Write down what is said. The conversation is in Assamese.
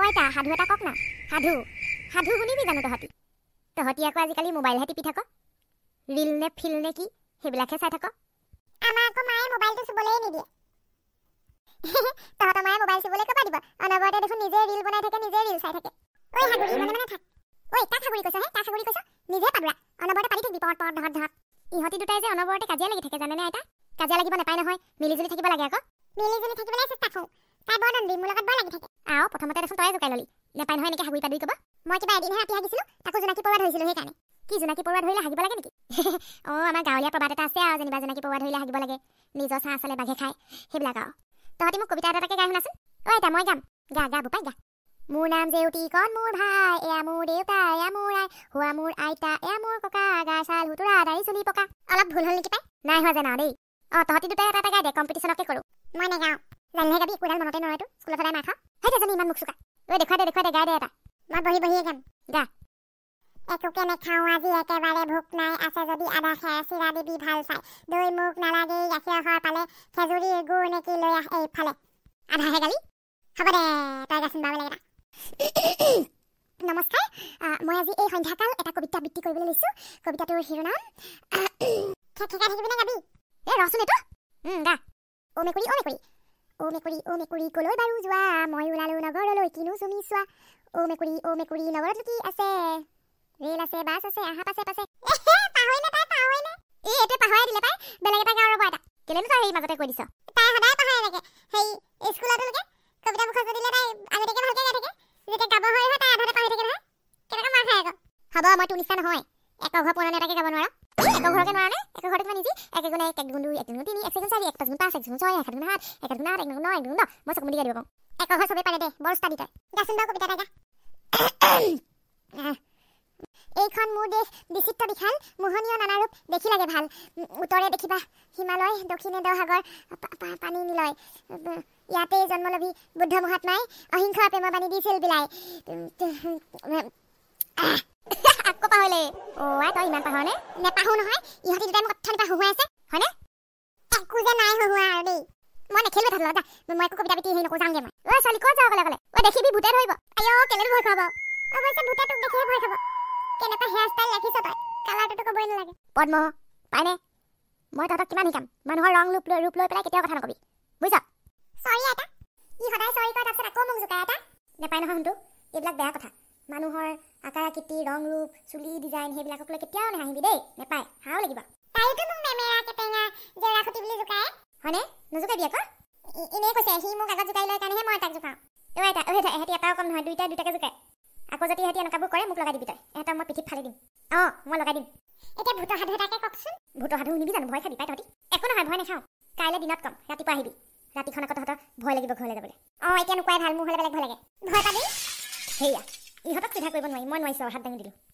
ওইটা সাধু এটা কক না সাধু সাধু শুনিবি জানো তহঁতি তহঁতি আকৌ আজিকালি মোবাইলহে টিপি থাক ৰিল নে ফিল নে কি সেইবিলাকহে চাই থাক আমাৰ আকৌ মায়ে মোবাইলটো চুবলৈয়ে নিদিয়ে তহঁতৰ মায়ে মোবাইল চুবলৈ ক'বা দিব অনবৰতে দেখোন নিজে ৰিল বনাই থাকে নিজে ৰিল চাই থাকে ঐ সাগৰী মানে মানে থাক ঐ কাক সাগৰী কৈছ হে কাক সাগৰী কৈছ নিজে পাবা অনবৰতে পাৰি থাকিবি পৰত পৰত ধৰত ধৰত ইহঁতি দুটাই যে অনবৰতে কাজিয়া লাগি থাকে জানেনে আইতা কাজিয়া লাগিব নাপায় নহয় মিলিজুলি থাকিব লাগে আকৌ মিলিজুলি থাকিবলৈ চেষ্টা কৰোঁ তাই বৰ নন্দী মোৰ লগত বৰ লাগি থাকে আও প্ৰথমতে দেখোন তই জোকাই ললি নেপায় নহয় এনেকৈ হাগুৰি পাদুৰি ক'ব মই কিবা এদিনহে ৰাতি হাগিছিলোঁ তাকো জোনাকী পৰুৱা ধৰিছিলোঁ কানে কি জোনাকী পৰুৱা ধৰিলে হাগিব লাগে নেকি অ আমাৰ গাঁৱলীয়া প্ৰবাদ এটা আছে আৰু যেনিবা জোনাকী পৰুৱা ধৰিলে হাগিব লাগে নিজৰ চাহ আচলে বাঘে খায় সেইবিলাক আৰু তহঁতি মোক কবিতা এটাকে গাই শুনাচোন অ' এটা মই গাম গা গা বোপাই গা মোৰ নাম জেউতি কণ মোৰ ভাই এয়া মোৰ দেউতা এয়া মোৰ আই হোৱা মোৰ আইতা এয়া মোৰ ককা গা চাল হুতুৰা দাৰি চুলি পকা অলপ ভুল হ'ল নেকি পাই নাই হোৱা জানাও দেই অঁ তহঁতি দুটা এটা এটা গাই দে কম্পিটিশ্যনকে কৰোঁ মই নাগাওঁ মই বহি বহিয়ে যাম যা একোকে নেখাওঁ আজি একেবাৰে ভোক নাই আছে যদি আধা খেৰ চিৰা দিবি ভাল চাই দৈ মোক নালাগে গাখীৰ ঘৰ পালে খেজুৰীৰ গুৰ নেকি লৈ আহ এইফালে আধা হেগালি হ'ব দে তই গাচোন বাবলৈ এটা নমস্কাৰ মই আজি এই সন্ধ্যাকাল এটা কবিতা আবৃত্তি কৰিবলৈ লৈছোঁ কবিতাটোৰ শিৰোনাম খেকেকাই থাকিবি নে গাবি এই ৰচোন এইটো গা ও মেকুৰী ও মেকুৰী অ' মেকুৰী অ' মেকুৰী ক'লৈ বাৰু যোৱা মই ওলালোঁ নগৰলৈ কিনো চুমি চোৱা অ' মেকুৰী অ' মেকুৰী নগৰত কি আছে ৰেল আছে বাছ আছে আহা পাছে পাছে হ'ব মই তোৰ নিচিনা নহয় এক ঘৰ পুৰণা এটাকে গাব নোৱাৰ একক ঘৰকে নোৱাৰে একক ঘৰতে মানে নিজে এক গুণ এক এক গুণ দুই এক গুণ তিনি এক গুণ চাৰি এক পাঁচ গুণ পাঁচ এক গুণ ছয় এক গুণ সাত এক গুণ আঠ এক গুণ ন এক গুণ দহ মই চকু দিয়া দিব একক ঘৰ চবেই পাৰে দে বৰ ষ্টাডি তই গাচোন দহ কবিতা গা এইখন মোৰ দেশ বিচিত্ৰ বিশাল মোহনীয় নানা ৰূপ দেখি লাগে ভাল উত্তৰে দেখিবা হিমালয় দক্ষিণে দহাগৰ পানী নিলয় ইয়াতে জন্মলভী বুদ্ধ মহাত্মাই অহিংস প্ৰেমৰ বাণী দিছিল বিলাই আকৌ পাহৰিলে ওৱা তই ইমান পাহৰ নে নেপাহো নহয় ইহঁতি দুটাই মোক অথনি পৰা হহুৱাই আছে হয়নে একো যে নাই হহুৱা আৰু দেই মই নেখেলো এটা লগা মই একো কবিতা পিটি হেৰি নকওঁ মই ঐ ছোৱালী ক'ত যাওঁ ক'লে ক'লে ঐ দেখিবি ভূতে ধৰিব আইঅ কেলেতো ভয় খুৱাব অৱশ্যে ভূতে তোক দেখিহে ভয় খাব কেনেকুৱা হেয়াৰ ষ্টাইল ৰাখিছ তই কালাৰটোতো ক'বই নালাগে পদ্ম পাইনে মই তহঁতক কিমান শিকাম মানুহৰ ৰং লোপ লৈ ৰূপ লৈ পেলাই কেতিয়াও কথা নক'বি বুজ চৰি এটা ই সদায় চৰি কয় তাৰপিছত আকৌ মোক জোকাই এটা নেপায় নহয় শুনটো এইবিলাক বেয়া কথা মানুহৰ আকাৰ আকৃতি ৰং ৰূপ চুলি ডিজাইন সেইবিলাকক লৈ কেতিয়াও নাহিবি দেই নেপায় হাও লাগিব হয়নে নজোকাবি আকৌ এনেই কৈছে সি মোক আগত জোকাই লৈ কাৰণেহে মই তাক জোকাওঁ ঐ এটা ঐ এটা এহেঁতি এটা অকণ নহয় দুইটা দুটাকে জোকায় আকৌ যদি সিহঁতি এনেকুৱাবোৰ কৰে মোক লগাই দিবি তই এটা মই পিঠিত ফালি দিম অ মই লগাই দিম এতিয়া ভূত সাধু এটাকে কওকচোন ভূত সাধু শুনিবি জানো ভয় খাবি পাই তহঁতি একো নহয় ভয় নাখাওঁ কাইলৈ দিনত কম ৰাতিপুৱা আহিবি ৰাতিখন আকৌ তহঁতৰ ভয় লাগিব ঘৰলৈ যাবলৈ অ এতিয়া নোকোৱাই ভাল মোৰ বেলেগ ভয় লাগে ভয় পাবি সেয়া ইহঁতক চিধা কৰিব নোৱাৰি মই নোৱাৰিছোঁ আৰু হাত দাঙি দিলোঁ